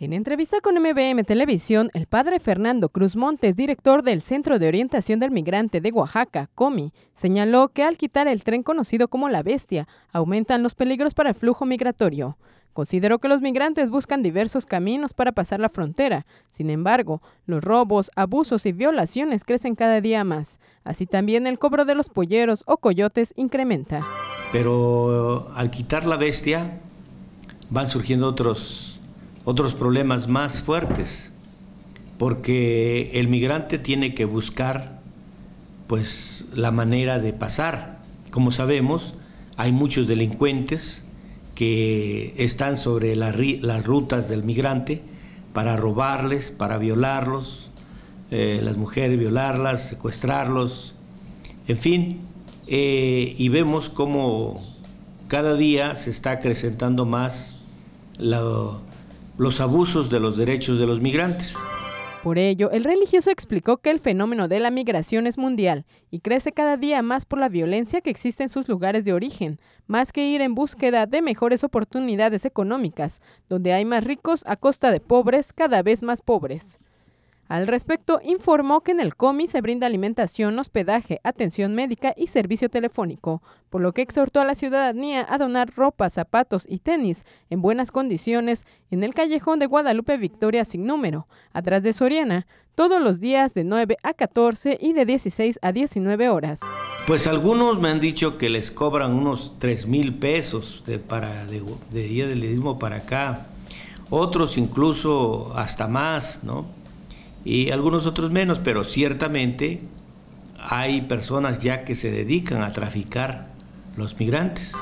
En entrevista con MBM Televisión, el padre Fernando Cruz Montes, director del Centro de Orientación del Migrante de Oaxaca, COMI, señaló que al quitar el tren conocido como la bestia, aumentan los peligros para el flujo migratorio. Consideró que los migrantes buscan diversos caminos para pasar la frontera. Sin embargo, los robos, abusos y violaciones crecen cada día más. Así también el cobro de los polleros o coyotes incrementa. Pero al quitar la bestia, van surgiendo otros otros problemas más fuertes, porque el migrante tiene que buscar pues la manera de pasar. Como sabemos, hay muchos delincuentes que están sobre las rutas del migrante para robarles, para violarlos, eh, las mujeres violarlas, secuestrarlos, en fin, eh, y vemos cómo cada día se está acrecentando más la los abusos de los derechos de los migrantes. Por ello, el religioso explicó que el fenómeno de la migración es mundial y crece cada día más por la violencia que existe en sus lugares de origen, más que ir en búsqueda de mejores oportunidades económicas, donde hay más ricos a costa de pobres cada vez más pobres. Al respecto, informó que en el COMI se brinda alimentación, hospedaje, atención médica y servicio telefónico, por lo que exhortó a la ciudadanía a donar ropa, zapatos y tenis en buenas condiciones en el callejón de Guadalupe Victoria sin número, atrás de Soriana, todos los días de 9 a 14 y de 16 a 19 horas. Pues algunos me han dicho que les cobran unos 3 mil pesos de, para, de, día del para acá, otros incluso hasta más, ¿no? y algunos otros menos, pero ciertamente hay personas ya que se dedican a traficar los migrantes.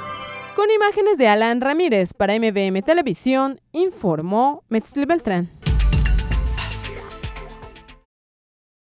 Con imágenes de Alan Ramírez para MBM Televisión, informó Metzli Beltrán.